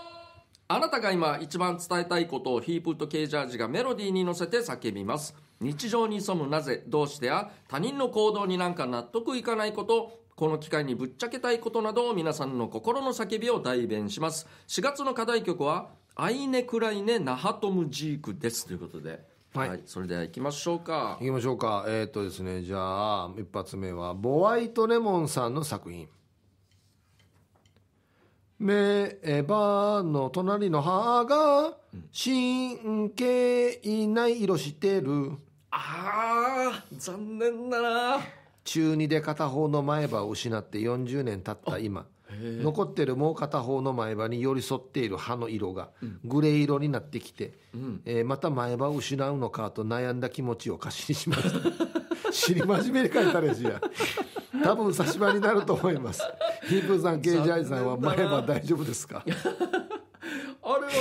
Speaker 1: あなたが今一番伝えたいことをヒープとケージャージがメロディーに乗せて叫びます日常に潜むなぜどうしてや他人の行動になんか納得いかないことこの機会にぶっちゃけたいことなど皆さんの心の叫びを代弁します4月の課題曲は「アイネクライネナハトムジーク」ですということで、はい、はい、それでは行きましょうか行きましょうかえー、っとですねじゃあ一発目は
Speaker 2: ボワイトレモンさんの作品「めえばの隣の歯が神経ない色してる。あー、残念だな。中2で片方の前歯を失って40年経った今、残ってるもう片方の前歯に寄り添っている歯の色がグレー色になってきて、うん、えー、また前歯を失うのかと悩んだ気持ちを歌詞にしました。知 り真面目に書いたレジや。
Speaker 1: 多分差し歯になると思います。ヒープーさん、ケイジャイさんは前歯大丈夫ですかあれは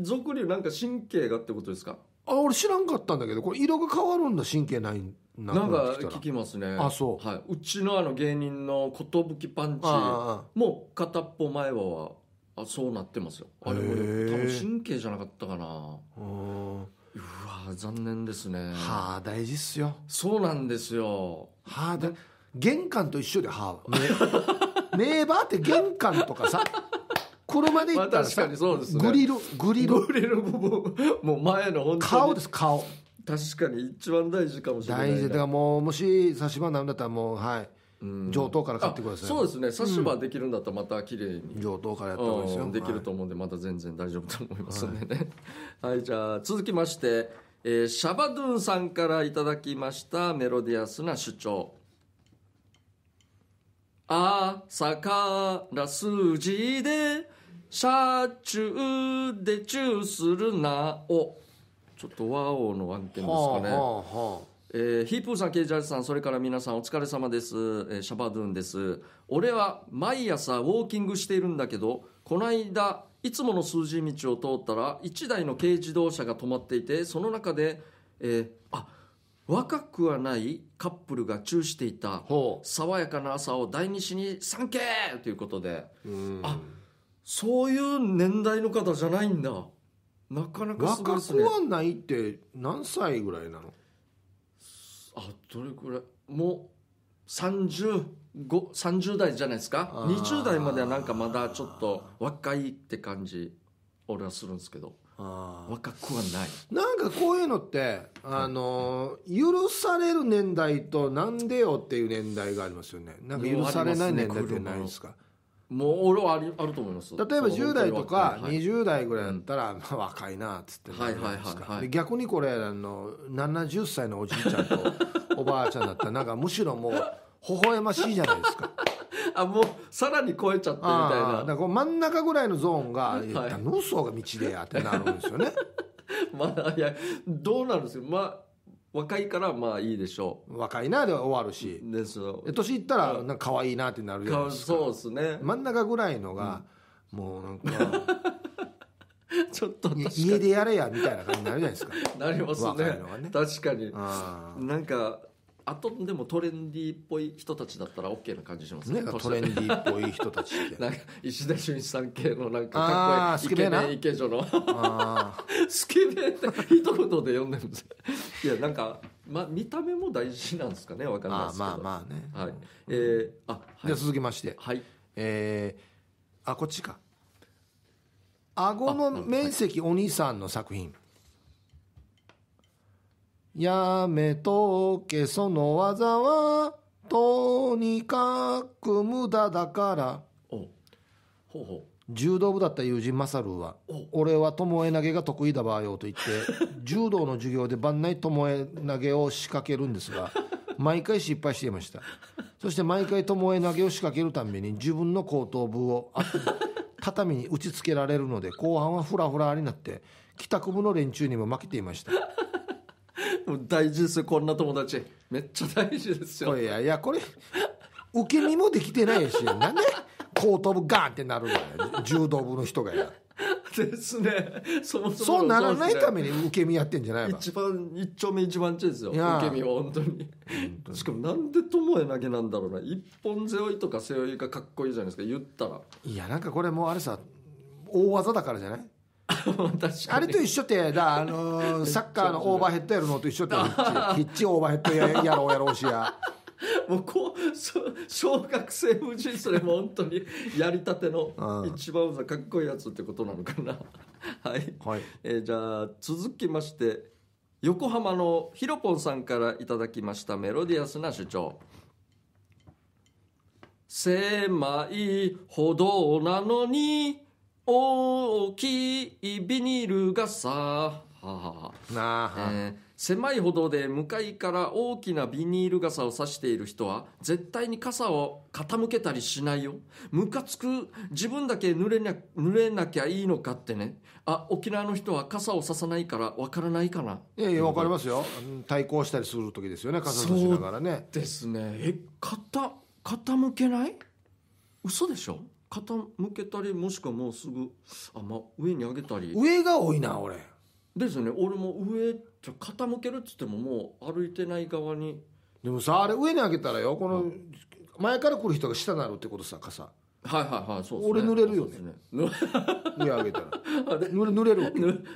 Speaker 1: 俗になんか神経がってことですかあ俺知らんかったんだけどこれ色が変わるんだ神経ないんなんか聞きますねあそう、はい、うちのあの芸人の寿パンチもう片っぽ前歯はあそうなってますよあれ俺多分神経じゃなかったかなうんうわ残念ですね歯大事っすよそうなんですよ歯で
Speaker 2: 玄関と一緒で歯ね ネーバーって玄関とかさ車
Speaker 1: で行ったらさ、まあ、確かにそうです、ね、グリルグリルグリルももう前の本当顔です顔確かに一番大事かもしれない大事だから
Speaker 2: もうもし差し歯なんだったらもうはい上等から買ってくださいそうですね差し歯
Speaker 1: できるんだったらまた綺麗に、うん、上等からやった方がいいですよ、うん、できると思うんでまた全然大丈夫と思いますんでね、はい、はい、じゃあ続きまして、えー、シャバドゥンさんからいただきましたメロディアスな主張朝から数字で車中でチューするなおちょっと和王の案件ですかね、はあはあえー、ヒープーさん、ケイジャーさん、それから皆さんお疲れ様です。えー、シャバドゥンです。俺は毎朝ウォーキングしているんだけど、この間、いつもの数字道を通ったら、1台の軽自動車が止まっていて、その中で、えー、あ、若くはないカップルがチューしていた爽やかな朝を第二子に「サンケー!」ということであそういう年代の方じゃないんだなかなかすごいですね若くはないって何歳ぐらいなのあどれくらいもう30 30代じゃないですか20代まではなんかまだちょっと若いって感じ俺はするんですけど若くはないな
Speaker 2: んかこういうのってあの許される年代となんでよっていう年代があり
Speaker 1: ますよねなんか許されない年代ってないですかもう俺はあると思います例えば10代とか
Speaker 2: 20代ぐらいだったら、まあ、若いなっつってはいはいはい、逆にこれあの70歳のおじいちゃんとおばあちゃんだったらなんかむしろもう微笑ましいじゃないですか あもうさらに超えちゃってみたいなだかこう真ん中ぐらいのゾ
Speaker 1: ーンが「いや何嘘が道でや」ってなるんですよね まあいやどうなんですよまあ若いからまあいいでしょう若いなで終わるしです年
Speaker 2: いったらなんか可愛いなってなるじゃないですかそうですね真ん中ぐらいのが、うん、もうなんか ちょっと家でやれや
Speaker 1: みたいな感じになるじゃないですかなりますね、ね、確かになんかあとでもトレンディーっぽい人たちだったら OK な感じしますねトレンディーっぽい人たちって なんか石田純一さん系のなんかかっこいいイケメンイケジョの スケベって一言で呼んでるんですいやなんか、ま、見た目も大事なんですかね分かんないですけどまあまあねはいえー、あ、はい、じゃ続きましてはいえー、あこっちか
Speaker 2: 顎の面積お兄さんの作品やめとけその技はとにかく無駄だからおほうほう柔道部だった友人マサルは俺は巴投げが得意だばよ」と言って 柔道の授業で番内巴投げを仕掛けるんですが毎回失敗していましたそして毎回巴投げを仕掛けるために自分の後頭部を畳に打ちつけられるので後半はフラフラになって帰宅部の連中にも負けていました大事ですよこんな友達めっちゃ大事ですよいやいやこれ受け身もできてないしなんで後頭部ガーンってなるの柔道部の人
Speaker 1: がやですねそもそもそうならないために受け身やってんじゃないの一番一丁目一番地ですよ受け身は本当にしかもなんで友投げなんだろうな一本背負いとか背負いがかっこいいじゃないですか言ったら
Speaker 2: いやなんかこれ
Speaker 1: もうあれさ大技だからじゃない
Speaker 2: あれと一緒ってだあのー、サッカーのオーバー
Speaker 1: ヘッドやるのと一緒ってヒ ッ
Speaker 2: チオーバーヘッドややろうやろうしや。
Speaker 1: もうこう小学生無人それも本当にやりたての一番かっこいいやつってことなのかなはい、はい、えー、じゃあ続きまして横浜のひろぽんさんからいただきましたメロディアスな主張狭い歩道なのに大きいビニール傘ははなあ、えー、狭い歩道で向かいから大きなビニール傘を差している人は絶対に傘を傾けたりしないよムカつく自分だけ濡れな濡れなきゃいいのかってねあ沖縄の人は傘を差さないからわからないかないやいやわかりますよ
Speaker 2: 対抗したりする時ですよね傘差しながらねですねえ
Speaker 1: 傾傾けない嘘でしょ傾けたりもしくはもうすぐあ、まあ、上に上げたり上が多いな俺ですよね俺も上ちょ傾けるっつってももう歩いてない側にでもさあれ上に上げたらよこの、
Speaker 2: 前から来る人が下になるってことさ傘はいはいはいそうです俺濡れるよねそうね
Speaker 1: 上上げたら 濡れ濡れるわ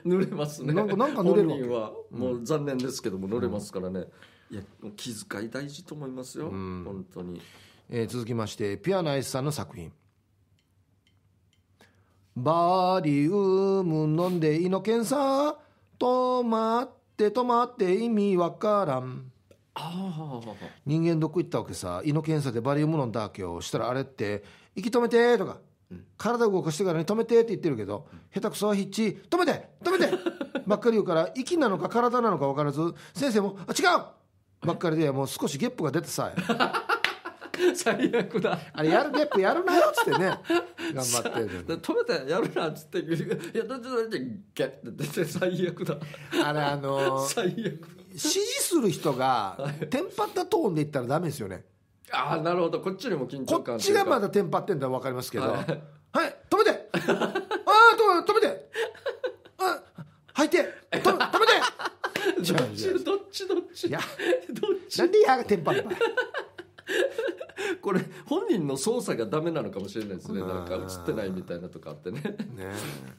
Speaker 1: 濡れますねなんかなんか濡れるわ本人はもう残念ですけども濡れますからね、いや気遣い大事と思いますよ、うん本当に
Speaker 2: えー続きましてピアノアイスさんの作品バリウム飲んで胃の検査さ止まって止まって意味わからん
Speaker 1: あ
Speaker 2: 人間どこ行ったわけさ胃の検査でバリウム飲んだわけよしたらあれって「息止めて」とか、体動かしてからに、止めて」って言ってるけど、うん、下手くそはヒッチ「止めて止めて 」ばっかり言うから息なのか体なのか分からず先生も「あ違う!」ばっかりでもう少しゲップが出てさ
Speaker 1: 最悪だあれやる
Speaker 2: ゲップやるなよっつってね 頑張って
Speaker 1: 止めてやるなっつって「いやだってだっとゲッ」って出て最悪だ
Speaker 2: あれあのー、最悪支持する人がテンパったトーンで言ったらダメですよねああなるほどこっちにも緊張感こっちがまだテンパってんだ分かりますけど「はい、止めてああ止めてあ吐いて止めて」どっち
Speaker 1: どっちどっちいやどっちなんでやがテンパるんこれ本人の操作がダメなのかもしれないですねなんか映ってないみたいなとかあってねね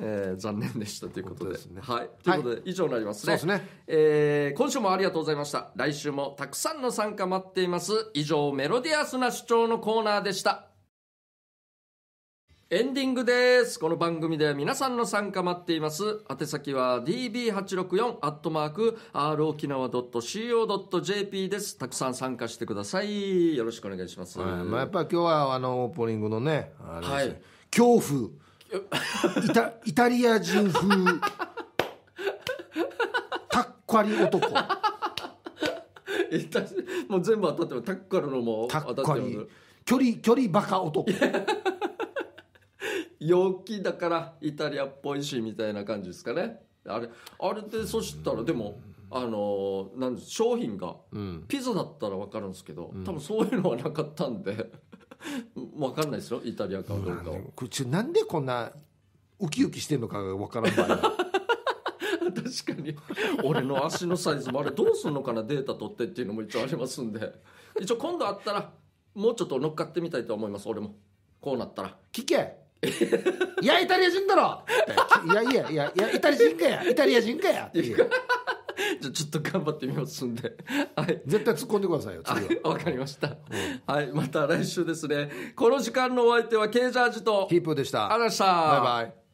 Speaker 1: え 残念でしたということで、ね、はいということで、以上になりますねそうですね、えー、今週もありがとうございました来週もたくさんの参加待っています以上メロディアスな主張のコーナーでしたエンディングです。この番組では皆さんの参加待っています。宛先は db864 アットマーク r 沖縄ドット .co.jp です。たくさん参加してください。よろしくお願いします。はい、まあや
Speaker 2: っぱ今日はあのオープニングのね、あれ、ね、はい、恐怖イタイタリア人風
Speaker 1: タッカリ男。もう全部当たってもす。タッカルのも当たってま距離距離バカ男。陽気だからイタリアっぽいしみたいな感じですかねあれあれでそしたらでも、あのー、なん商品が、うん、ピザだったら分かるんですけど、うん、多分そういうのはなかったんで分 かんないですよイタリアかどうかを、うなんでこんなウキウキしてるのかが分からん場合 確かに俺の足のサイズもあれどうすんのかなデータ取ってっていうのも一応ありますんで一応今度あったらもうちょっと乗っかってみたいと思います俺もこうなったら聞け いやイタリア人だろいやいやいやいやイタリア人かやイタリア人かやってう じゃちょっと頑張ってみますんで、はい、絶対突っ込んでくださいよ次はわ、かりました、はいまた来週ですねこの時間のお相手はケージャージとヒープでしたありがとうございましたバイバイ